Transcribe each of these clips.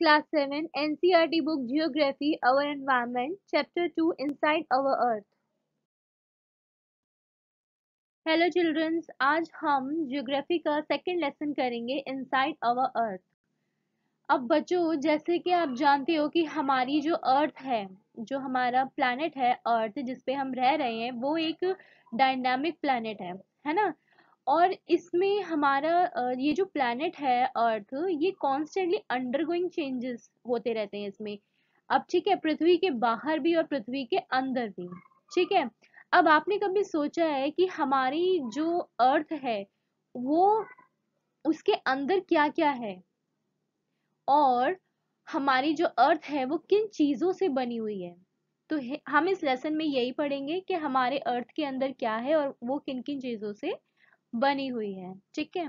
Class 7 NCERT book Geography Our Environment Chapter 2 Inside our earth hello childrens आज हम geography का second lesson करेंगे inside our earth अब बच्चों जैसे कि आप जानते हो कि हमारी जो अर्थ है जो हमारा प्लानट है अर्थ जिसपे हम रह रहे हैं वो एक डायनामिक प्लानट है है ना और इसमें हमारा ये जो प्लानट है अर्थ ये कॉन्स्टेंटली अंडरगोइंग चेंजेस होते रहते हैं इसमें अब ठीक है पृथ्वी के बाहर भी और पृथ्वी के अंदर भी ठीक है अब आपने कभी सोचा है कि हमारी जो अर्थ है वो उसके अंदर क्या क्या है और हमारी जो अर्थ है वो किन चीज़ों से बनी हुई है तो हम इस लेसन में यही पढ़ेंगे कि हमारे अर्थ के अंदर क्या है और वो किन किन चीज़ों से बनी हुई है ठीक है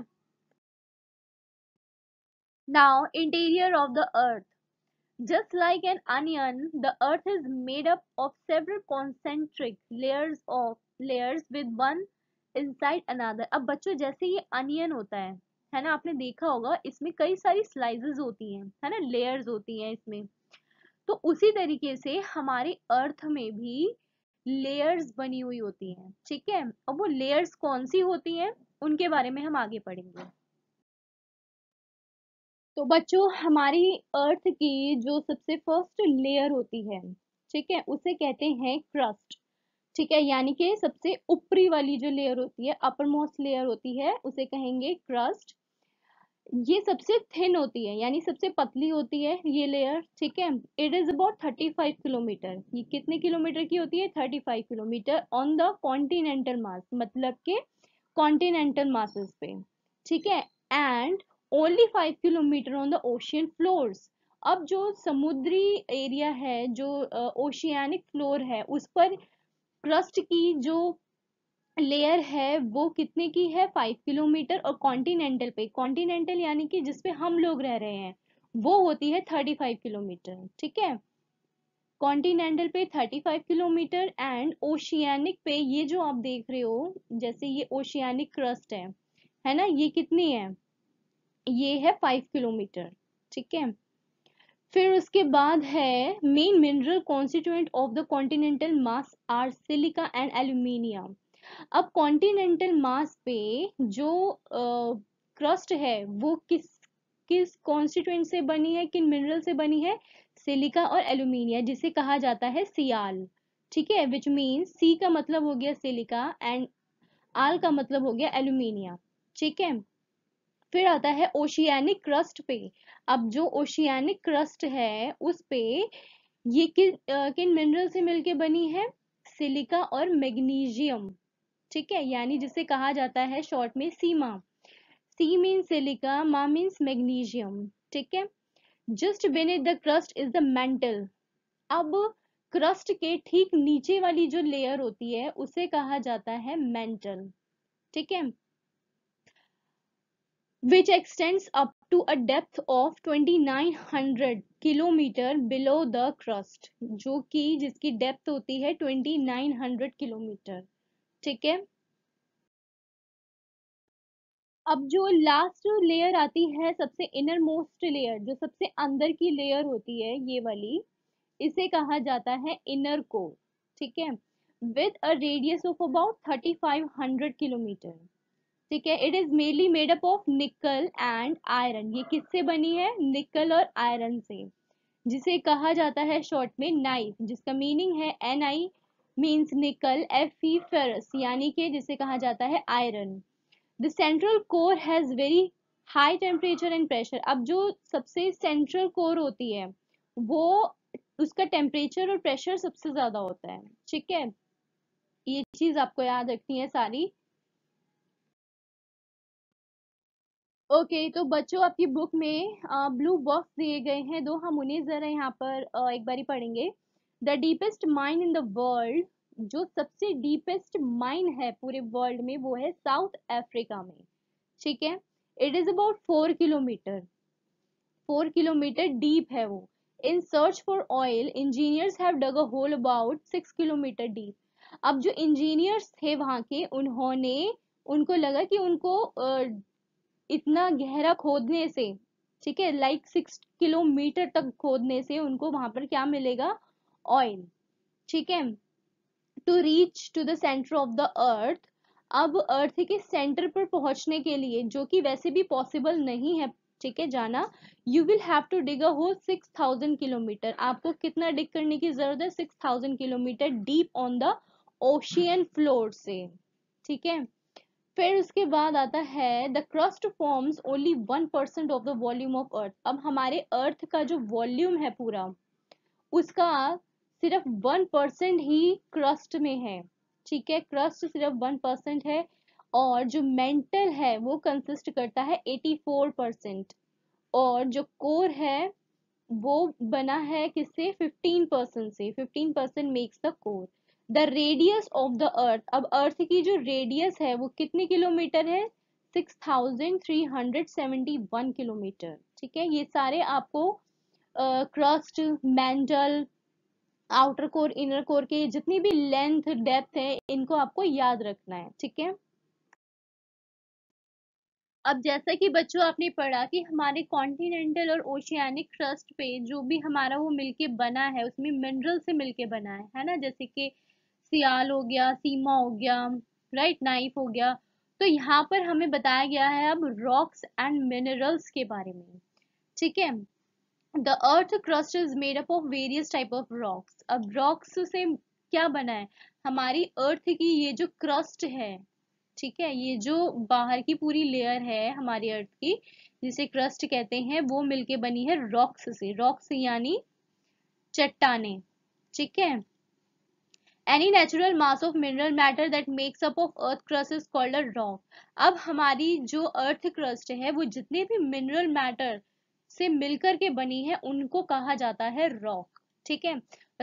now interior of the earth just like an onion the earth is made up of several concentric layers of layers with one inside another अब बच्चों जैसे ये अनियन होता है है ना आपने देखा होगा इसमें कई सारी स्लाइसेस होती हैं है ना लेयर्स होती हैं इसमें तो उसी तरीके से हमारे अर्थ में भी लेयर्स बनी हुई होती हैं ठीक है अब वो लेयर्स कौन सी होती हैं उनके बारे में हम आगे पढ़ेंगे तो बच्चों हमारी अर्थ की जो सबसे फर्स्ट लेयर होती है ठीक है उसे कहते हैं क्रस्ट ठीक है यानी कि सबसे ऊपरी वाली जो लेयर होती है अपर मोस्ट लेयर होती है उसे कहेंगे क्रस्ट ये सबसे थिन होती है यानी सबसे पतली होती है ये लेयर ठीक है इट इज अबाउट 35 किलोमीटर ये कितने किलोमीटर की होती है 35 kilometre on the continental mass मतलब के कॉन्टिनेंटल मासेस पे ठीक है and only 5 kilometre on the ocean floors अब जो समुद्री एरिया है जो ओशियानिक फ्लोर है उस पर क्रस्ट की जो लेयर है वो कितने की है फाइव किलोमीटर और कॉन्टिनेंटल पे कॉन्टिनेंटल यानी कि जिसपे हम लोग रह रहे हैं वो होती है थर्टी फाइव किलोमीटर ठीक है कॉन्टिनेंटल पे thirty five kilometre and oceanic पे ये जो आप देख रहे हो जैसे ये ओशियानिक क्रस्ट है है ना ये कितनी है ये है फाइव किलोमीटर ठीक है फिर उसके बाद है main mineral constituent of the continental mass are silica and aluminium अब कॉन्टिनेंटल मास पे जो क्रस्ट है वो किस किस कॉन्स्टिट्यूंट से बनी है किन मिनरल से बनी है सिलिका और एल्यूमिनिया जिसे कहा जाता है सियाल ठीक है विच मीन सी का मतलब हो गया सिलिका एंड आल का मतलब हो गया एल्यूमिनिया ठीक है फिर आता है ओशियानिक क्रस्ट पे अब जो ओशियानिक क्रस्ट है उस पे ये किन किन मिनरल से मिलके बनी है सिलिका और मैग्नीशियम ठीक है यानी जिसे कहा जाता है शॉर्ट में sima si mean silica ma means magnesium ठीक है just beneath the crust is the mantle अब क्रस्ट के ठीक नीचे वाली जो लेयर होती है उसे कहा जाता है मेंटल ठीक है which extends up to a depth of 2900 kilometre below the crust जो कि जिसकी डेप्थ होती है 2900 किलोमीटर ठीक है अब जो लास्ट लेयर आती है सबसे इनर मोस्ट लेयर जो सबसे अंदर की लेयर होती है ये वाली इसे कहा जाता है इनर को ठीक है with a radius of about hundred kilometre ठीक है it is mainly made up of nickel and iron ये किससे बनी है निकल और आयरन से जिसे कहा जाता है शॉर्ट में नाइफ जिसका मीनिंग है N I means nickel F ferrous यानी कि जिसे कहा जाता है iron the central core has very high temperature and pressure अब जो सबसे सेंट्रल कोर होती है वो उसका टेम्परेचर और प्रेशर सबसे ज़्यादा होता है ठीक है ये चीज़ आपको याद रखनी है सारी ओके okay, तो बच्चों आपकी बुक में ब्लू बॉक्स दिए गए हैं दो हम उन्हें ज़रा यहाँ पर एक बारी पढ़ेंगे the deepest mine in the world जो सबसे डीपेस्ट माइन है पूरे वर्ल्ड में वो है साउथ अफ्रीका में ठीक है it is about four kilometre four kilometre deep है वो in search for oil engineers have dug a hole about six kilometre deep अब जो इंजीनियर्स थे वहां के उन्होंने उनको लगा कि उनको इतना गहरा खोदने से ठीक है लाइक सिक्स किलोमीटर तक खोदने से उनको वहां पर क्या मिलेगा ऑयल ठीक है to reach to the centre of the earth अब अर्थ के सेंटर पर पहुंचने के लिए जो कि वैसे भी पॉसिबल नहीं है ठीक है जाना you will have to dig a hole six thousand kilometre आपको कितना डिग करने की जरूरत है six thousand kilometre deep on the ocean floor से ठीक है फिर उसके बाद आता है the crust forms only one percent of the volume of earth अब हमारे अर्थ का जो वॉल्यूम है पूरा उसका सिर्फ वन परसेंट ही क्रस्ट में है ठीक है क्रस्ट सिर्फ वन परसेंट है और जो मेंटल है वो कंसिस्ट करता है एटी फोर परसेंट और जो कोर है वो बना है किससे फिफ्टीन परसेंट से fifteen percent makes the core the radius of the earth अब अर्थ की जो रेडियस है वो कितने किलोमीटर है six thousand three hundred seventy one kilometre ठीक है ये सारे आपको crust uh, outer core inner core के जितनी भी लेंथ डेप्थ है इनको आपको याद रखना है ठीक है अब जैसा कि बच्चों आपने पढ़ा कि हमारे कॉन्टिनेंटल और ओशियानिक क्रस्ट पे जो भी हमारा वो मिलके बना है उसमें मिनरल से मिलके बना है है ना जैसे कि सियाल हो गया सीमा हो गया राइट नाइफ हो गया तो यहाँ पर हमें बताया गया है अब रॉक्स एंड मिनरल्स के बारे में ठीक है the earth crust is made up of various type of rocks अब रॉक्स से क्या बना है हमारी अर्थ की ये जो क्रस्ट है ठीक है ये जो बाहर की पूरी लेयर है हमारी अर्थ की जिसे क्रस्ट कहते हैं वो मिलके बनी है रॉक्स से रॉक्स यानी चट्टाने ठीक है any natural mass of mineral matter that makes up of earth crust is called a rock अब हमारी जो अर्थ क्रस्ट है वो जितने भी मिनरल मैटर से मिलकर के बनी है उनको कहा जाता है रॉक ठीक है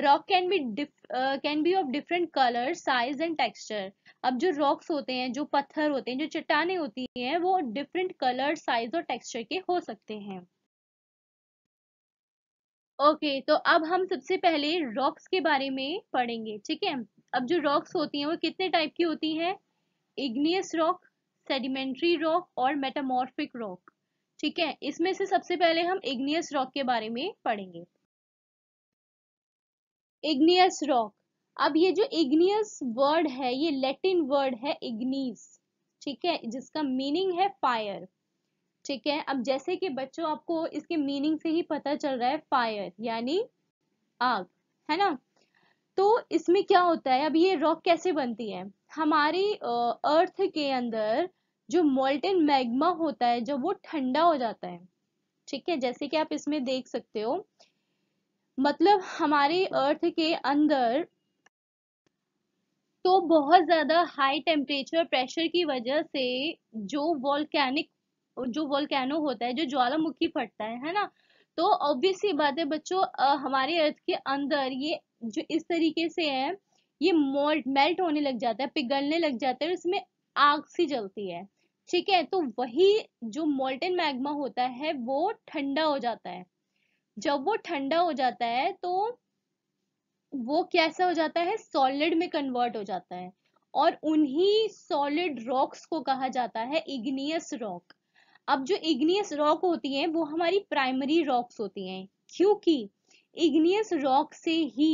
rock can be can be of different colour size and texture अब जो रॉक्स होते हैं जो पत्थर होते हैं जो चट्टाने होती हैं वो डिफरेंट कलर साइज और टेक्सचर के हो सकते हैं ओके okay, तो अब हम सबसे पहले रॉक्स के बारे में पढ़ेंगे ठीक है अब जो रॉक्स होती हैं वो कितने टाइप की होती हैं इग्नियस रॉक सेडिमेंट्री रॉक और मेटामॉर्फिक रॉक ठीक है इसमें से सबसे पहले हम इग्नियस रॉक के बारे में पढ़ेंगे इग्नियस रॉक अब ये जो इग्नियस वर्ड है ये लैटिन वर्ड है इग्नीस ठीक है जिसका मीनिंग है फायर ठीक है अब जैसे कि बच्चों आपको इसके मीनिंग से ही पता चल रहा है फायर यानी आग है ना तो इसमें क्या होता है अब ये रॉक कैसे बनती है हमारी अर्थ के अंदर जो मोल्टेन मैग्मा होता है जब वो ठंडा हो जाता है ठीक है जैसे कि आप इसमें देख सकते हो मतलब हमारे अर्थ के अंदर तो बहुत ज्यादा हाई टेम्परेचर प्रेशर की वजह से जो वॉल्केनिक जो वॉल्केनो होता है जो ज्वालामुखी फटता है है ना तो ऑब्वियसली बात है बच्चों हमारे अर्थ के अंदर ये जो इस तरीके से है ये मोल्ट मेल्ट होने लग जाता है पिघलने लग जाता है इसमें आग सी जलती है ठीक है तो वही जो मोल्टेन मैग्मा होता है वो ठंडा हो जाता है जब वो ठंडा हो जाता है तो वो कैसा हो जाता है सॉलिड में कन्वर्ट हो जाता है और उन्हीं सॉलिड रॉक्स को कहा जाता है इग्नियस रॉक अब जो इग्नियस रॉक होती हैं वो हमारी प्राइमरी रॉक्स होती हैं क्योंकि इग्नियस रॉक से ही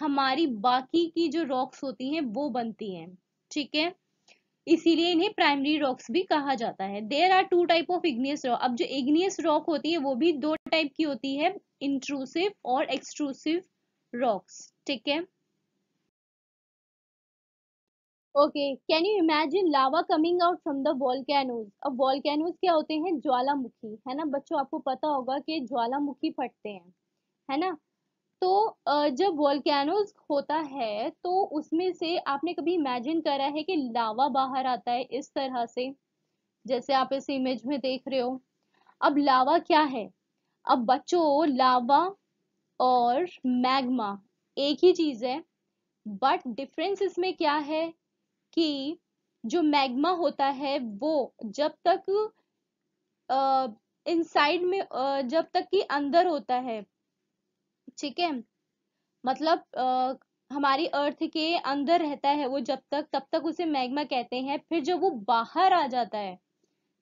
हमारी बाकी की जो रॉक्स होती हैं वो बनती हैं ठीक है इसीलिए इन्हें प्राइमरी रॉक्स भी कहा जाता है there are two type of igneous rock अब जो इग्नियस रॉक होती है वो भी दो टाइप की होती है इंट्रूसिव और एक्सट्रूसिव रॉक्स ठीक है okay can you imagine lava coming out from the volcanoes अब वॉलकैनोज क्या होते हैं ज्वालामुखी है ना बच्चों आपको पता होगा कि ज्वालामुखी फटते हैं है ना तो जब वॉल्केनोज होता है तो उसमें से आपने कभी इमेजिन करा है कि लावा बाहर आता है इस तरह से जैसे आप इस इमेज में देख रहे हो अब लावा क्या है अब बच्चों लावा और मैग्मा एक ही चीज है बट डिफरेंस इसमें क्या है कि जो मैग्मा होता है वो जब तक इनसाइड में जब तक कि अंदर होता है ठीक है मतलब आ, हमारी अर्थ के अंदर रहता है वो जब तक तब तक उसे मैग्मा कहते हैं फिर जब वो बाहर आ जाता है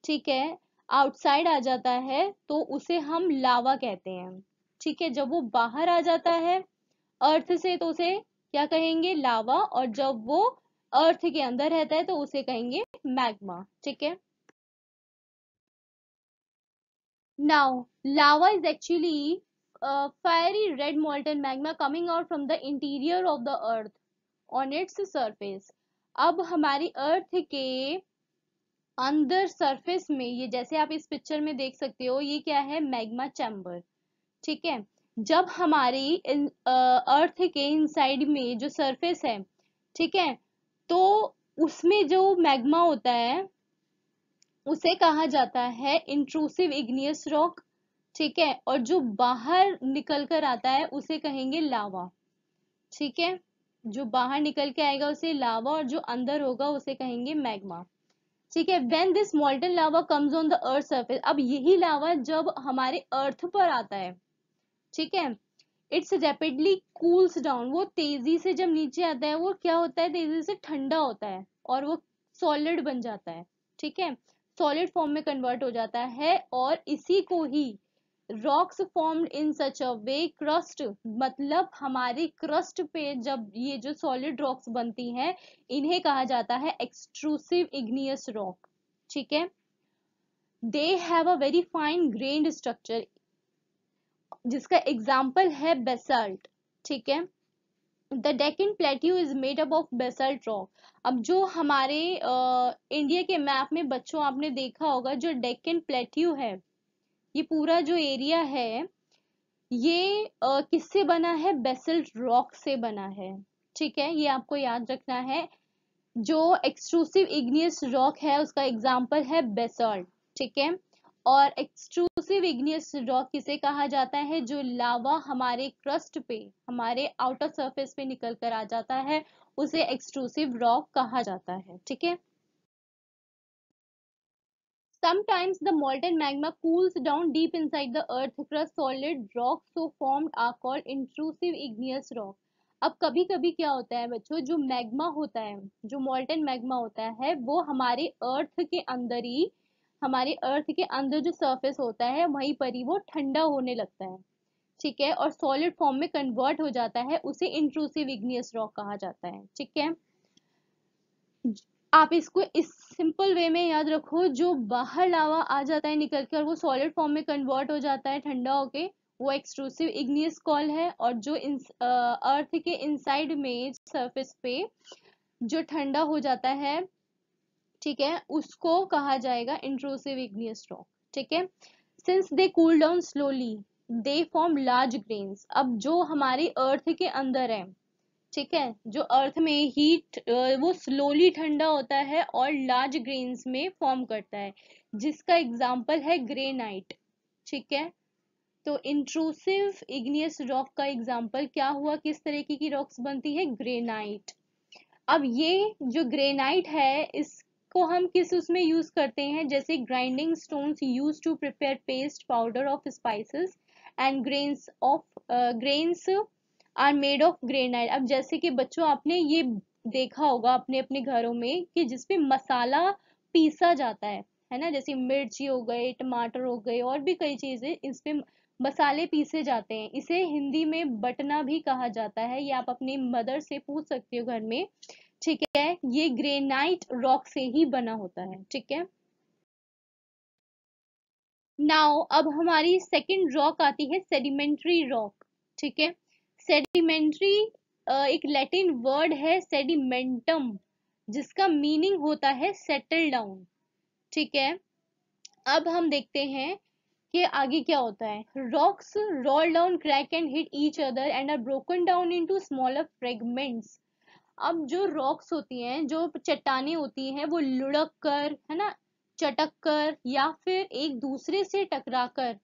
ठीक है आउटसाइड आ जाता है तो उसे हम लावा कहते हैं ठीक है जब वो बाहर आ जाता है अर्थ से तो उसे क्या कहेंगे लावा और जब वो अर्थ के अंदर रहता है तो उसे कहेंगे मैग्मा ठीक है now lava is actually fiery red molten magma coming out from the interior of the earth on its surface अब हमारी अर्थ के अंदर सरफेस में ये जैसे आप इस पिक्चर में देख सकते हो ये क्या है मैग्मा चैम्बर ठीक है जब हमारी अर्थ के इनसाइड में जो सरफेस है ठीक है तो उसमें जो मैग्मा होता है उसे कहा जाता है इंट्रूसिव इग्नियस रॉक ठीक है और जो बाहर निकल कर आता है उसे कहेंगे लावा ठीक है जो बाहर निकल के आएगा उसे लावा और जो अंदर होगा उसे कहेंगे मैग्मा ठीक है when this molten lava comes on the earth surface अब यही लावा जब हमारे अर्थ पर आता है ठीक है इट्स रेपिडली कूल्स डाउन वो तेजी से जब नीचे आता है वो क्या होता है तेजी से ठंडा होता है और वो सॉलिड बन जाता है ठीक है सॉलिड फॉर्म में कन्वर्ट हो जाता है और इसी को ही rocks form in such a way crust मतलब हमारी क्रस्ट पे जब ये जो सॉलिड रॉक्स बनती हैं इन्हें कहा जाता है एक्सट्रूसिव इग्नियस रॉक ठीक है they have a very fine grain structure जिसका एग्जाम्पल है बेसल्ट ठीक है the Deccan plateau is made up of basalt rock अब जो हमारे आ, इंडिया के मैप में बच्चों आपने देखा होगा जो डेकन प्लेट्यू है ये पूरा जो एरिया है ये किससे बना है बेसल्ट रॉक से बना है ठीक है ये आपको याद रखना है जो एक्सक्लूसिव इग्नियस रॉक है उसका एग्जाम्पल है बेसल्ट ठीक है और एक्सक्लूसिव इग्नियस रॉक किसे कहा जाता है जो लावा हमारे क्रस्ट पे हमारे आउटर सरफेस पे निकल कर आ जाता है उसे एक्सक्लूसिव रॉक कहा जाता है ठीक है Sometimes the molten magma cools down deep inside the earth crust. Solid rocks so formed are called intrusive igneous rock. अब कभी कभी क्या होता है बच्चों जो मैग्मा होता है जो मोल्टन मैग्मा होता है वो हमारे अर्थ के अंदर ही हमारे अर्थ के अंदर जो सरफेस होता है वहीं पर ही वो ठंडा होने लगता है ठीक है और सॉलिड फॉर्म में कन्वर्ट हो जाता है उसे इंट्रूसिव इग्नियस रॉक कहा जाता है ठीक है आप इसको इस सिंपल वे में याद रखो जो बाहर लावा आ जाता है निकल कर वो सॉलिड फॉर्म में कन्वर्ट हो जाता है ठंडा होके वो एक्सक्लूसिव इग्नियस कॉल है और जो इन अर्थ के इनसाइड में सरफेस पे जो ठंडा हो जाता है ठीक है उसको कहा जाएगा इंट्रोसिव इग्नियस रॉक ठीक है since they cool down slowly they form large grains अब जो हमारी अर्थ के अंदर है ठीक है जो अर्थ में हीट वो स्लोली ठंडा होता है और लार्ज ग्रेन्स में फॉर्म करता है जिसका एग्जाम्पल है ग्रेनाइट ठीक है तो इंट्रूसिव इग्नियस रॉक का एग्जाम्पल क्या हुआ किस तरीके की रॉक्स बनती है ग्रेनाइट अब ये जो ग्रेनाइट है इसको हम किस उसमें यूज करते हैं जैसे grinding stones use to prepare paste powder of spices and grains of grains are made of granite अब जैसे कि बच्चों आपने ये देखा होगा अपने अपने घरों में कि जिसमें मसाला पीसा जाता है है ना जैसे मिर्ची हो गए टमाटर हो गए और भी कई चीज़ें इसमें मसाले पीसे जाते हैं इसे हिंदी में बटना भी कहा जाता है ये आप अपनी मदर से पूछ सकते हो घर में ठीक है ये ग्रेनाइट रॉक से ही बना होता है ठीक है नाउ अब हमारी सेकंड रॉक आती है सेडिमेंट्री रॉक ठीक है सेडिमेंट्री एक लैटिन वर्ड है सेडिमेंटम जिसका मीनिंग होता है सेटल डाउन ठीक है अब हम देखते हैं कि आगे क्या होता है rocks roll down crack and hit each other and are broken down in to smaller fragments अब जो रॉक्स होती हैं जो चट्टाने होती हैं वो लुढ़क कर है ना चटक कर या फिर एक दूसरे से टकरा कर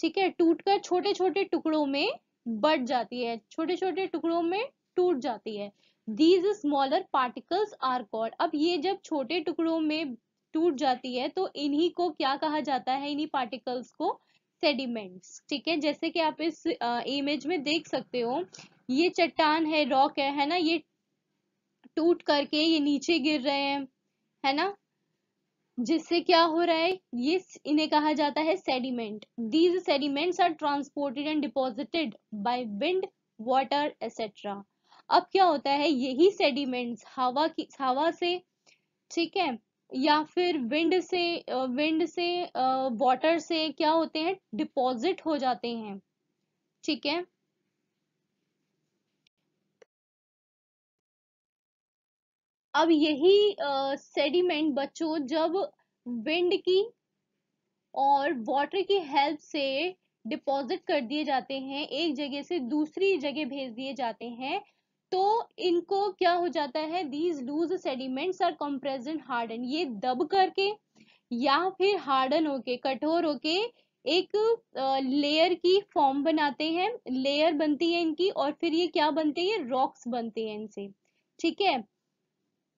ठीक है टूट कर छोटे छोटे टुकड़ों में बढ़ जाती है छोटे छोटे टुकड़ों में टूट जाती है these smaller particles are called अब ये जब छोटे टुकड़ों में टूट जाती है तो इन्हीं को क्या कहा जाता है इन्हीं पार्टिकल्स को सेडिमेंट्स ठीक है जैसे कि आप इस इमेज में देख सकते हो ये चट्टान है रॉक है है ना ये टूट करके ये नीचे गिर रहे हैं है ना जिससे क्या हो रहा है ये इन्हें कहा जाता है sediment these sediments are transported and deposited by wind water etcetera अब क्या होता है यही सेडिमेंट्स हवा की हवा से ठीक है या फिर विंड से विंड से वाटर से क्या होते हैं डिपॉजिट हो जाते हैं ठीक है अब यही सेडिमेंट uh, बच्चों जब विंड की और वाटर की हेल्प से डिपॉजिट कर दिए जाते हैं एक जगह से दूसरी जगह भेज दिए जाते हैं तो इनको क्या हो जाता है these loose sediments are compress harden ये दब करके या फिर हार्डन होके कठोर होके एक लेयर की फॉर्म बनाते हैं लेयर बनती है इनकी और फिर ये क्या बनते हैं रॉक्स बनते हैं इनसे ठीक है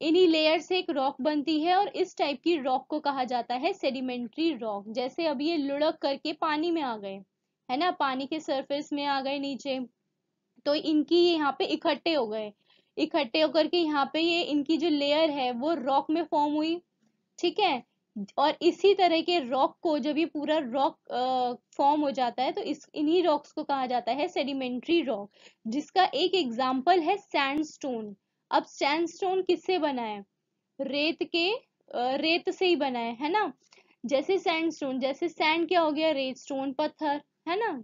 इन्हीं लेयर से एक रॉक बनती है और इस टाइप की रॉक को कहा जाता है सेडिमेंट्री रॉक जैसे अभी ये लुढ़क करके पानी में आ गए है ना पानी के सरफेस में आ गए नीचे तो इनकी यहाँ पे इकट्ठे हो गए इकट्ठे होकर के यहाँ पे ये इनकी जो लेयर है वो रॉक में फॉर्म हुई ठीक है और इसी तरह के रॉक को जब ये पूरा रॉक फॉर्म हो जाता है तो इस इन्हीं रॉक्स को कहा जाता है सेडिमेंट्री रॉक जिसका एक एग्जाम्पल है सैंडस्टोन अब सैंडस्टोन किससे बना है रेत के रेत से ही बना है है ना जैसे सैंडस्टोन जैसे सैंड क्या हो गया रेत स्टोन पत्थर है ना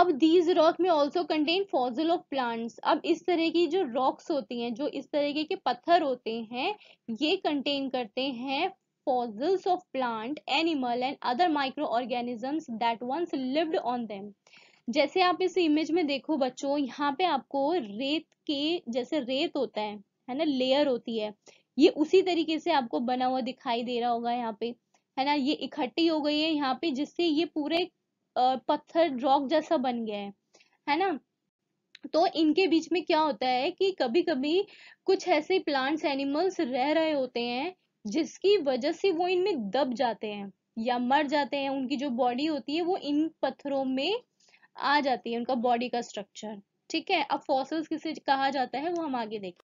अब दीज रॉक में also contain fossil of plants अब इस तरह की जो रॉक्स होती हैं जो इस तरीके के पत्थर होते हैं ये कंटेन करते हैं of plant animal and other micro organisms that once lived on them जैसे आप इस इमेज में देखो बच्चों यहाँ पे आपको रेत के जैसे रेत होता है है ना लेयर होती है ये उसी तरीके से आपको बना हुआ दिखाई दे रहा होगा यहाँ पे है ना ये इकट्ठी हो गई है यहाँ पे जिससे ये पूरे पत्थर रॉक जैसा बन गया है है ना तो इनके बीच में क्या होता है कि कभी कभी कुछ ऐसे प्लांट्स एनिमल्स रह रहे होते हैं जिसकी वजह से वो इनमें दब जाते हैं या मर जाते हैं उनकी जो बॉडी होती है वो इन पत्थरों में आ जाती है उनका बॉडी का स्ट्रक्चर ठीक है अब फॉसिल्स किसे कहा जाता है वो हम आगे देखें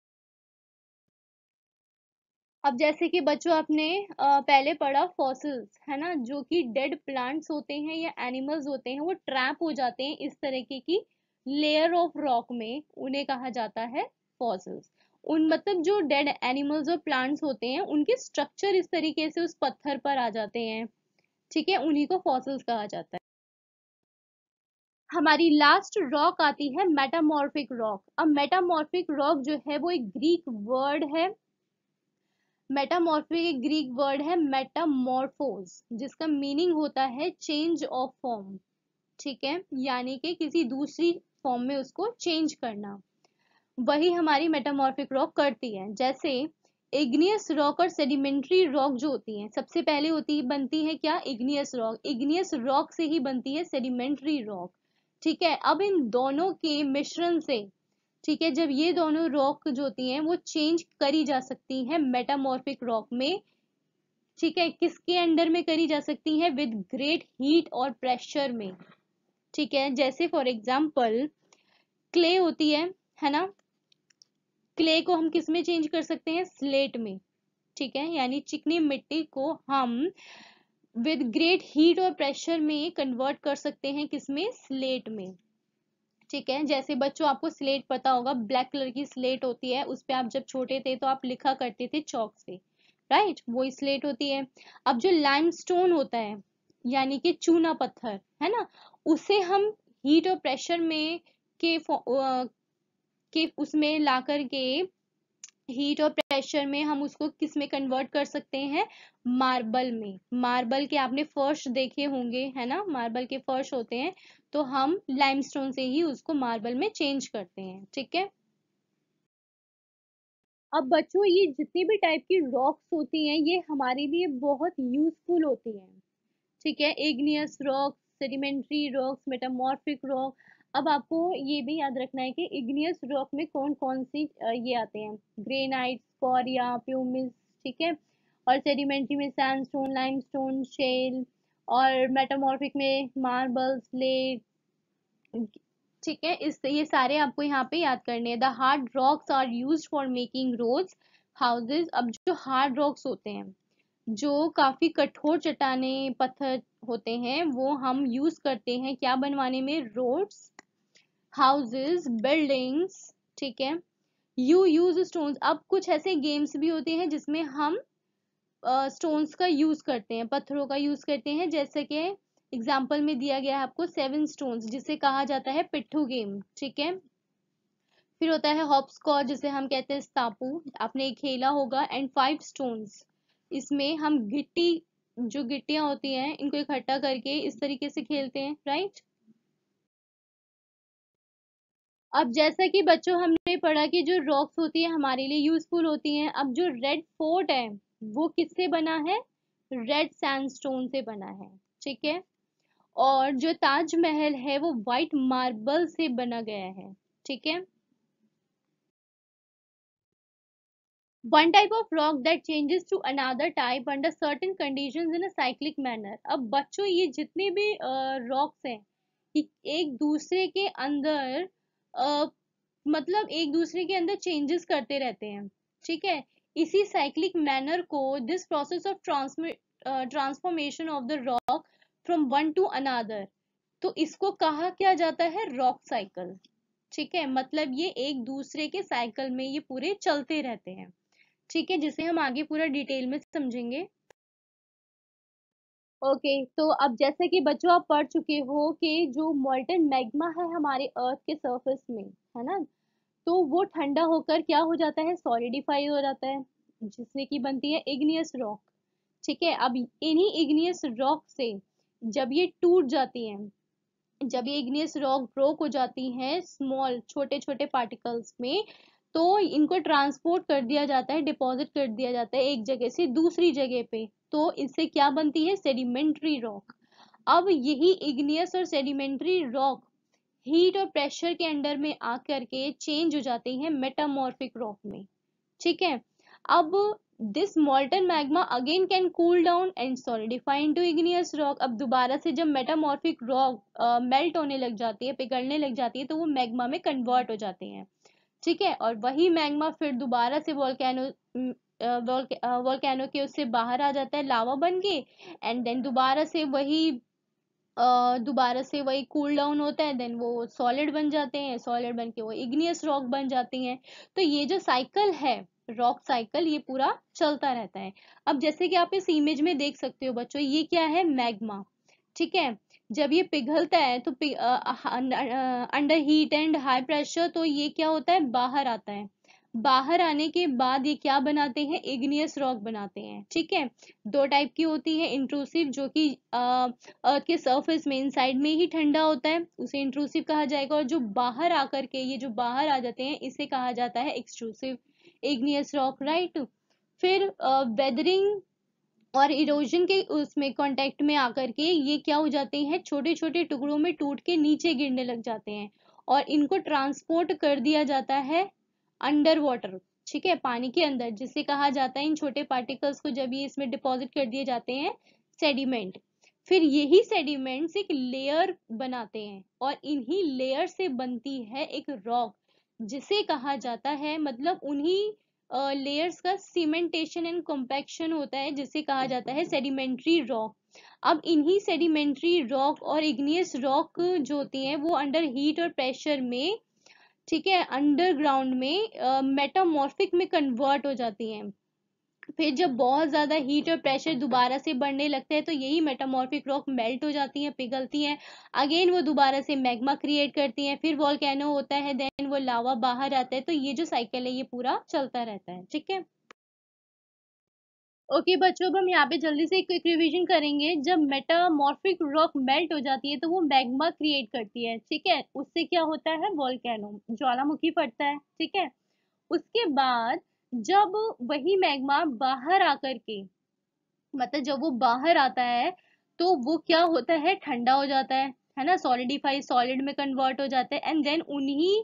अब जैसे कि बच्चों आपने पहले पढ़ा फॉसिल्स है ना जो कि डेड प्लांट्स होते हैं या एनिमल्स होते हैं वो ट्रैप हो जाते हैं इस तरीके की लेयर ऑफ रॉक में उन्हें कहा जाता है फॉसिल्स उन मतलब जो डेड एनिमल्स और प्लांट्स होते हैं उनके स्ट्रक्चर इस तरीके से उस पत्थर पर आ जाते हैं ठीक है उन्हीं को फॉसिल्स कहा जाता है हमारी लास्ट रॉक आती है मेटामॉर्फिक रॉक अब मेटामॉर्फिक रॉक जो है वो एक ग्रीक वर्ड है मेटामॉर्फिक एक ग्रीक वर्ड है मेटामॉर्फोज जिसका मीनिंग होता है चेंज ऑफ फॉर्म ठीक है यानी कि किसी दूसरी फॉर्म में उसको चेंज करना वही हमारी मेटामॉर्फिक रॉक करती है जैसे इग्नियस रॉक और सेडिमेंट्री रॉक जो होती है सबसे पहले होती बनती है क्या इग्नियस रॉक इग्नियस रॉक से ही बनती है सेडिमेंट्री रॉक ठीक है अब इन दोनों के मिश्रण से ठीक है जब ये दोनों रॉक जो होती हैं वो चेंज करी जा सकती हैं मेटामॉर्फिक रॉक में ठीक है किसके अंडर में करी जा सकती है विद ग्रेट हीट और प्रेशर में ठीक है जैसे फॉर एग्जाम्पल क्ले होती है है ना क्ले को हम किस में चेंज कर सकते हैं स्लेट में ठीक है यानी चिकनी मिट्टी को हम विद ग्रेट हीट और प्रेशर में कन्वर्ट कर सकते हैं किसमें स्लेट में ठीक है जैसे बच्चों आपको स्लेट पता होगा ब्लैक कलर की स्लेट होती है उस पर आप जब छोटे थे तो आप लिखा करते थे चौक से राइट वो स्लेट होती है अब जो लाइमस्टोन होता है यानी कि चूना पत्थर है ना उसे हम हीट और प्रेशर में के आ, के उसमें ला करके हीट और प्रेशर में हम उसको किस में कन्वर्ट कर सकते हैं मार्बल में मार्बल के आपने फर्श देखे होंगे है ना मार्बल के फर्श होते हैं तो हम लाइमस्टोन से ही उसको मार्बल में चेंज करते हैं ठीक है अब बच्चों ये जितनी भी टाइप की रॉक्स होती हैं ये हमारे लिए बहुत यूजफुल होती हैं ठीक है igneous rocks sedimentary rocks metamorphic rock अब आपको ये भी याद रखना है कि इग्नियस रॉक में कौन कौन सी ये आते हैं ग्रेनाइट स्कॉरिया प्यूमिस ठीक है और सेडिमेंट्री में लाइम स्टोन शेल और मेटामॉर्फिक में मार्बल लेट ठीक है इस ये सारे आपको यहाँ पे याद करने हैं the hard rocks are use for making roads houses अब जो हार्ड रॉक्स होते हैं जो काफ़ी कठोर चट्टाने पत्थर होते हैं वो हम यूज़ करते हैं क्या बनवाने में रोड्स हाउसेज बिल्डिंग्स ठीक है यू यूज स्टोन्स अब कुछ ऐसे गेम्स भी होते हैं जिसमें हम स्टोन्स uh, का यूज करते हैं पत्थरों का यूज करते हैं जैसे कि एग्जाम्पल में दिया गया है आपको सेवन स्टोन्स जिसे कहा जाता है पिट्ठू गेम ठीक है फिर होता है हॉप स्कॉच जिसे हम कहते हैं स्टापू आपने खेला होगा एंड फाइव स्टोन्स इसमें हम गिट्टी जो गिट्टियां होती हैं इनको इकट्ठा करके इस तरीके से खेलते हैं राइट अब जैसा कि बच्चों हमने पढ़ा कि जो रॉक्स होती है हमारे लिए यूजफुल होती हैं अब जो रेड फोर्ट है वो किससे बना है रेड सैंडस्टोन से बना है ठीक है और जो ताजमहल है वो वाइट मार्बल से बना गया है ठीक है one type of rock that changes to another type under certain condition in cyclic manner अब बच्चों ये जितने भी रॉक्स हैं एक दूसरे के अंदर मतलब एक दूसरे के अंदर चेंजेस करते रहते हैं ठीक है इसी साइक्लिक मैनर को this process of transformation of the rock from one to another तो इसको कहा क्या जाता है रॉक साइकिल ठीक है मतलब ये एक दूसरे के साइकिल में ये पूरे चलते रहते हैं ठीक है जिसे हम आगे पूरा डिटेल में समझेंगे ओके okay, तो अब जैसे कि बच्चों आप पढ़ चुके हो कि जो मोल्टन मैग्मा है हमारे अर्थ के सरफेस में है ना तो वो ठंडा होकर क्या हो जाता है सॉलिडिफाई हो जाता है जिससे कि बनती है इग्नियस रॉक ठीक है अब इन्हीं इग्नियस रॉक से जब ये टूट जाती हैं जब ये इग्नियस रॉक ब्रोक हो जाती हैं स्मॉल छोटे छोटे पार्टिकल्स में तो इनको ट्रांसपोर्ट कर दिया जाता है डिपॉजिट कर दिया जाता है एक जगह से दूसरी जगह पे तो इससे क्या बनती है सेडिमेंट्री रॉक अब यही इग्नियस और सेडिमेंट्री रॉक हीट और प्रेशर के अंडर में आकर के चेंज हो जाते हैं मेटामॉर्फिक रॉक में ठीक है अब this molten magma again can cool down and solidify into igneous rock अब दोबारा से जब मेटामॉर्फिक रॉक मेल्ट होने लग जाती है पिघलने लग जाती है तो वो मैग्मा में कन्वर्ट हो जाते हैं ठीक है और वही मैग्मा फिर दोबारा से वॉल्केनो वोल्केनो के उससे बाहर आ जाता है लावा बन के एंड देन दोबारा से वही दोबारा से वही कूल डाउन होता है देन वो सॉलिड बन जाते हैं सॉलिड बन के वो इग्नियस रॉक बन जाती हैं तो ये जो साइकिल है रॉक साइकिल ये पूरा चलता रहता है अब जैसे कि आप इस इमेज में देख सकते हो बच्चों ये क्या है मैग्मा ठीक है जब ये पिघलता है तो under heat and high pressure तो ये क्या होता है बाहर आता है बाहर आने के बाद ये क्या बनाते हैं इग्नियस रॉक बनाते हैं ठीक है दो टाइप की होती है इंट्रूसिव जो कि अर्थ के सरफेस में इनसाइड में ही ठंडा होता है उसे इंट्रूसिव कहा जाएगा और जो बाहर आकर के ये जो बाहर आ जाते हैं इसे कहा जाता है एक्सट्रूसिव इग्नियस रॉक राइट फिर वेदरिंग और इरोजन के उसमें कॉन्टेक्ट में आकर के ये क्या हो जाते हैं छोटे छोटे टुकड़ों में टूट के नीचे गिरने लग जाते हैं और इनको ट्रांसपोर्ट कर दिया जाता है अंडर वाटर ठीक है पानी के अंदर जिसे कहा जाता है इन छोटे पार्टिकल्स को जब ये इसमें डिपॉजिट कर दिए जाते हैं सेडिमेंट फिर यही सेडिमेंट्स एक लेयर बनाते हैं और इन्हीं लेयर से बनती है एक रॉक जिसे कहा जाता है मतलब उन्हीं लेयर्स का सीमेंटेशन एंड कॉम्पैक्शन होता है जिसे कहा जाता है सेडिमेंट्री रॉक अब इन्हीं सेडिमेंट्री रॉक और इग्नियस रॉक जो होती हैं वो अंडर हीट और प्रेशर में ठीक है अंडरग्राउंड में मेटामॉर्फिक में कन्वर्ट हो जाती हैं फिर जब बहुत ज़्यादा हीट और प्रेशर दोबारा से बढ़ने लगते हैं तो यही मेटामॉर्फिक रॉक मेल्ट हो जाती हैं पिघलती हैं अगेन वो दोबारा से मैग्मा क्रिएट करती हैं फिर वॉल होता है देन वो लावा बाहर आता है तो ये जो साइकिल है ये पूरा चलता रहता है ठीक है ओके बच्चों अब हम यहाँ पे जल्दी से एक रिविजन करेंगे जब मेटामॉर्फिक रॉक मेल्ट हो जाती है तो वो मैग्मा क्रिएट करती है ठीक है उससे क्या होता है वॉल्केनो ज्वालामुखी फटता है ठीक है उसके बाद जब वही मैग्मा बाहर आकर के मतलब जब वो बाहर आता है तो वो क्या होता है ठंडा हो जाता है है ना सॉलिडिफाई सॉलिड में कन्वर्ट हो जाता है एंड देन उन्हीं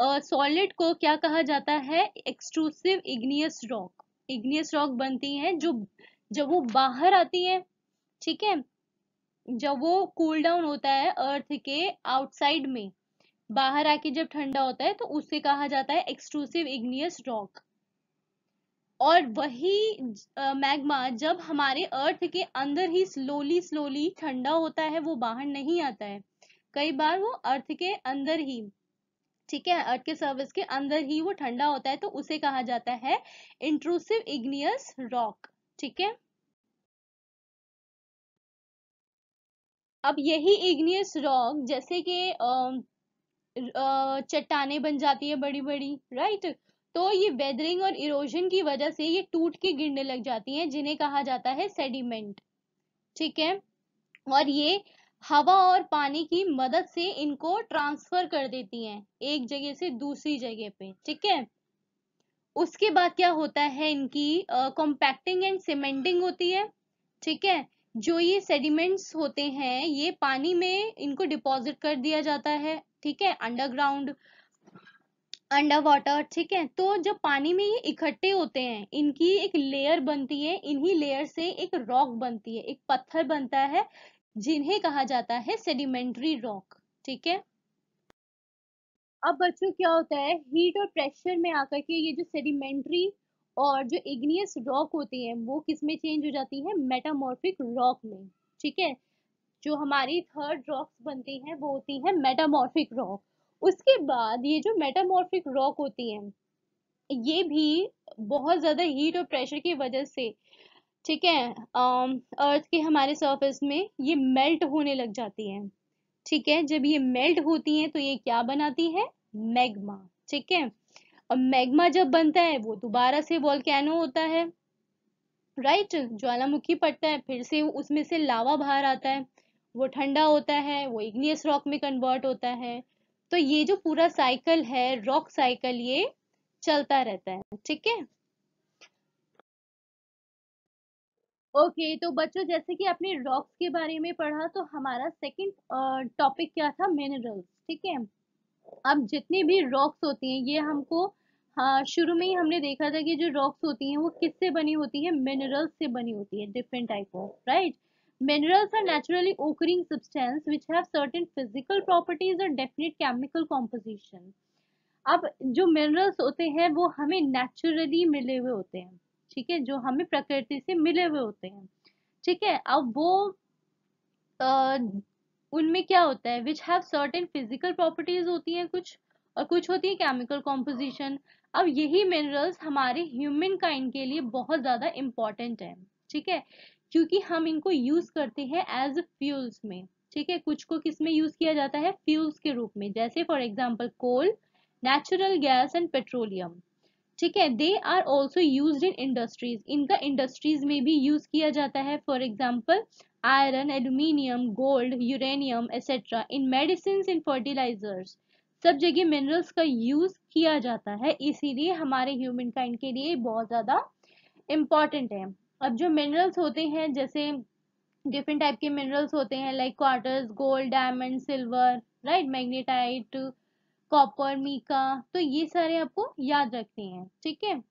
सॉलिड uh, को क्या कहा जाता है extrusive igneous rock igneous rock बनती हैं जो जब वो बाहर आती हैं ठीक है जब वो कूल डाउन होता है अर्थ के आउटसाइड में बाहर आके जब ठंडा होता है तो उससे कहा जाता है एक्सक्लूसिव इग्नियस रॉक और वही मैग्मा जब हमारे अर्थ के अंदर ही स्लोली स्लोली ठंडा होता है वो बाहर नहीं आता है कई बार वो अर्थ के अंदर ही ठीक है अर्थ के सर्विस के अंदर ही वो ठंडा होता है तो उसे कहा जाता है इंट्रूसिव इग्नियस रॉक ठीक है अब यही इग्नियस रॉक जैसे कि चट्टाने बन जाती है बड़ी बड़ी राइट तो ये वेदरिंग और इरोजन की वजह से ये टूट के गिरने लग जाती हैं जिन्हें कहा जाता है सेडिमेंट ठीक है और ये हवा और पानी की मदद से इनको ट्रांसफर कर देती हैं एक जगह से दूसरी जगह पे ठीक है उसके बाद क्या होता है इनकी कॉम्पैक्टिंग एंड सीमेंटिंग होती है ठीक है जो ये सेडिमेंट्स होते हैं ये पानी में इनको डिपॉजिट कर दिया जाता है ठीक है अंडरग्राउंड अंडर वाटर ठीक है तो जब पानी में ये इकट्ठे होते हैं इनकी एक लेयर बनती है इन्हीं लेयर से एक रॉक बनती है एक पत्थर बनता है जिन्हें कहा जाता है सेडिमेंट्री रॉक ठीक है अब बच्चों क्या होता है हीट और प्रेशर में आकर के ये जो सेडिमेंट्री और जो इग्नियस रॉक होती है वो किस में चेंज हो जाती है मेटामॉर्फिक रॉक में ठीक है जो हमारी थर्ड रॉक्स बनती हैं वो होती है मेटामॉर्फिक रॉक उसके बाद ये जो मेटामॉर्फिक रॉक होती है ये भी बहुत ज़्यादा हीट और प्रेशर की वजह से ठीक है अर्थ के हमारे सरफेस में ये मेल्ट होने लग जाती है ठीक है जब ये मेल्ट होती है तो ये क्या बनाती है मैग्मा ठीक है और मैग्मा जब बनता है वो दोबारा से वॉलकैनो होता है राइट ज्वालामुखी पड़ता है फिर से उसमें से लावा बाहर आता है वो ठंडा होता है वो इग्नियस रॉक में कन्वर्ट होता है तो ये जो पूरा साइकिल है रॉक साइकिल ये चलता रहता है ठीक है ओके okay, तो बच्चों जैसे कि आपने रॉक्स के बारे में पढ़ा तो हमारा सेकंड टॉपिक क्या था मिनरल्स ठीक है अब जितनी भी रॉक्स होती हैं ये हमको हाँ शुरू में ही हमने देखा था कि जो रॉक्स होती हैं वो किससे बनी होती है मिनरल्स से बनी होती है different type of right minerals are naturally occurring substance which have properties और डेफिनेट केमिकल कॉम्पोजिशन अब जो मिनरल्स होते हैं वो हमें नेचुरली मिले हुए होते हैं ठीक है जो हमें प्रकृति से मिले हुए होते हैं ठीक है अब वो उनमें क्या होता है which have certain physical properties होती हैं कुछ और कुछ होती है केमिकल कॉम्पोजिशन अब यही मिनरल्स हमारे ह्यूमन काइंड के लिए बहुत ज़्यादा इम्पॉर्टेंट है ठीक है क्योंकि हम इनको यूज़ करते हैं एज फ्यूल्स में ठीक है कुछ को किस में यूज़ किया जाता है फ्यूल्स के रूप में जैसे for example coal natural gas and petroleum ठीक है they are also use in industries इनका इंडस्ट्रीज में भी यूज किया जाता है for example iron aluminium gold uranium etcetera in medicine in fertilisers सब जगह मिनरल्स का यूज किया जाता है इसीलिए हमारे ह्यूमन काइंड के लिए बहुत ज़्यादा इम्पॉर्टेंट है अब जो मिनरल्स होते हैं जैसे डिफरेंट टाइप के मिनरल्स होते हैं like quartz gold diamond silver right magnetite copper mica तो ये सारे आपको याद रखने हैं ठीक है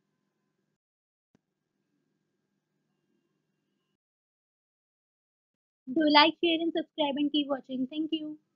Do like, share and subscribe and keep watching. Thank you.